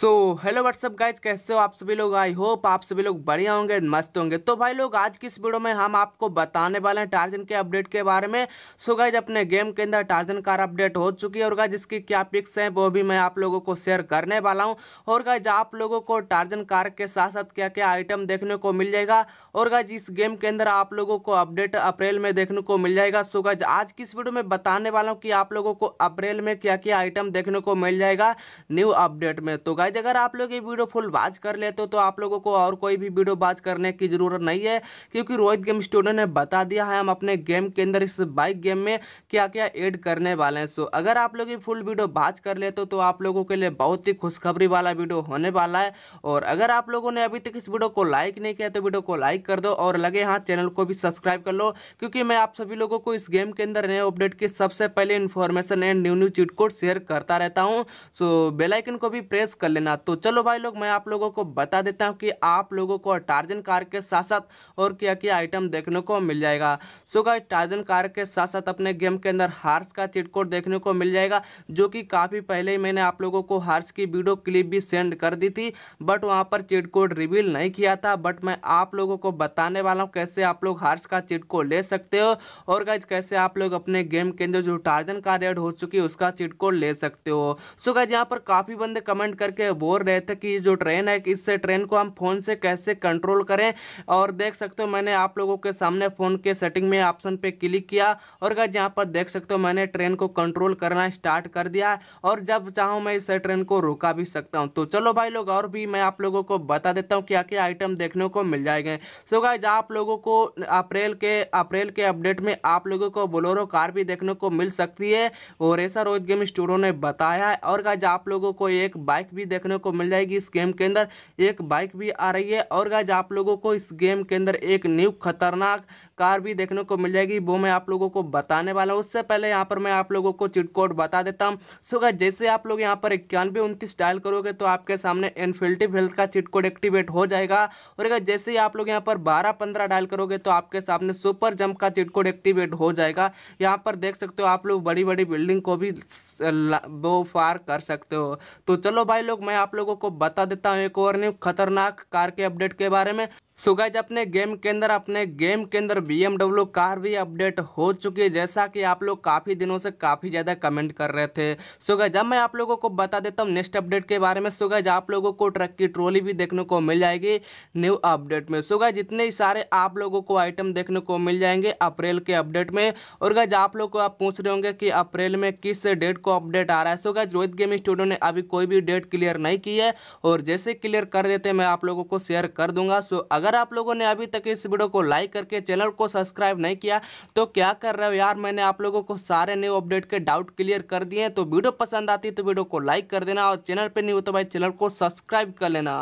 so hello what's up guys कैसे हो आप सभी लोग आई होप आप सभी लोग बढ़िया होंगे मस्त होंगे तो भाई लोग आज की इस वीडियो में हम आपको बताने वाले हैं टार्जन के अपडेट के बारे में सो so, गाइज अपने गेम के अंदर टार्जन कार अपडेट हो चुकी है और गाइज इसकी क्या पिक्स हैं वो भी मैं आप लोगों को शेयर करने वाला हूँ और गाइज आप लोगों को टार्जन कार के साथ साथ क्या क्या आइटम देखने को मिल जाएगा और गाइज इस गेम के अंदर आप लोगों को अपडेट अप्रैल में देखने को मिल जाएगा सो गाइज आज की इस वीडियो में बताने वाला हूँ कि आप लोगों को अप्रैल में क्या क्या आइटम देखने को मिल जाएगा न्यू अपडेट में तो गाइज गाइज अगर आप लोग ये वीडियो फुल बाज कर लेते हो तो आप लोगों को और कोई भी वीडियो बाज करने की ज़रूरत नहीं है क्योंकि रोहित गेम स्टूडियो ने बता दिया है हम अपने गेम के अंदर इस बाइक गेम में क्या क्या ऐड करने वाले हैं सो अगर आप लोग ये फुल वीडियो बाज कर लेते हो तो आप लोगों के लिए बहुत ही खुशखबरी वाला वीडियो होने वाला है और अगर आप लोगों ने अभी तक इस वीडियो को लाइक नहीं किया तो वीडियो को लाइक कर दो और लगे हाँ चैनल को भी सब्सक्राइब कर लो क्योंकि मैं आप सभी लोगों को इस गेम के अंदर नए अपडेट की सबसे पहले information and new new cheat code share करता रहता हूँ सो बेलाइकन को भी प्रेस कर लेना तो चलो भाई लोग मैं आप लोगों को बता देता हूँ कि आप लोगों को टार्जन कार के साथ साथ और क्या क्या आइटम देखने को मिल जाएगा सो गाइस टार्जन कार के साथ साथ अपने गेम के अंदर हार्स का चिट कोड देखने को मिल जाएगा जो कि काफ़ी पहले ही मैंने आप लोगों को हार्स की वीडियो क्लिप भी सेंड कर दी थी बट वहाँ पर चिट कोड रिवील नहीं किया था बट मैं आप लोगों को बताने वाला हूँ कैसे आप लोग हार्स का चिट कोड ले सकते हो और गाइज कैसे आप लोग अपने गेम के अंदर जो टार्जन कार एड हो चुकी है उसका चिट कोड ले सकते हो सो गाइज यहाँ पर काफ़ी बंदे कमेंट करके बोल रहे थे कि जो ट्रेन है इससे ट्रेन को हम फ़ोन से कैसे कंट्रोल करें और देख सकते हो मैंने आप लोगों के सामने फ़ोन के सेटिंग में ऑप्शन पे क्लिक किया और गज यहाँ पर देख सकते हो मैंने ट्रेन को कंट्रोल करना स्टार्ट कर दिया है और जब चाहूँ मैं इस ट्रेन को रोका भी सकता हूँ तो चलो भाई लोग और भी मैं आप लोगों को बता देता हूँ क्या क्या आइटम देखने को मिल जाएंगे सो गाइज आप लोगों को अप्रैल के अप्रैल के अपडेट में आप लोगों को बोलोरो कार भी देखने को मिल सकती है और ऐसा रोहित गेम स्टूडियो ने बताया है और गाइज आप लोगों को एक बाइक भी भी देखने को मिल जाएगी इस गेम के अंदर एक बाइक भी आ रही है और गाइज आप लोगों को इस गेम के अंदर एक न्यू खतरनाक कार भी देखने को मिल जाएगी वो मैं आप लोगों को बताने वाला हूँ उससे पहले यहाँ पर मैं आप लोगों को चिट कोड बता देता हूँ सो गाइज जैसे आप लोग यहाँ पर इक्यानवे उनतीस डायल करोगे तो आपके सामने इनफिल्टिव हेल्थ का चिट कोड एक्टिवेट हो जाएगा और अगर जैसे ही आप लोग यहाँ पर बारह पंद्रह डायल करोगे तो आपके सामने सुपर जंप का चिट कोड एक्टिवेट हो जाएगा यहाँ पर देख सकते हो आप लोग बड़ी बड़ी बिल्डिंग को भी वो फार कर सकते हो तो चलो भाई लोग लोग मैं आप लोगों को बता देता हूँ एक और न्यू खतरनाक कार के अपडेट के बारे में सो गाइज अपने गेम के अंदर अपने गेम के अंदर बी कार भी अपडेट हो चुकी है जैसा कि आप लोग काफ़ी दिनों से काफ़ी ज़्यादा कमेंट कर रहे थे सो so गाइज मैं आप लोगों को बता देता हूँ नेक्स्ट अपडेट के बारे में सो गाइज आप लोगों को ट्रक की ट्रॉली भी देखने को मिल जाएगी न्यू अपडेट में सो गाइज इतने ही सारे आप लोगों को आइटम देखने को मिल जाएंगे अप्रैल के अपडेट में और गाइज आप लोग को आप पूछ रहे होंगे कि अप्रैल में किस डेट को अपडेट आ रहा है so guys Rohit game studio ने अभी कोई भी डेट क्लियर नहीं की है और जैसे क्लियर कर देते मैं आप लोगों को शेयर कर दूंगा सो अगर अगर आप लोगों ने अभी तक इस वीडियो को लाइक करके चैनल को सब्सक्राइब नहीं किया तो क्या कर रहे हो यार मैंने आप लोगों को सारे न्यू अपडेट के डाउट क्लियर कर दिए तो वीडियो पसंद आती है तो वीडियो को लाइक कर देना और चैनल पर नहीं हो तो भाई चैनल को सब्सक्राइब कर लेना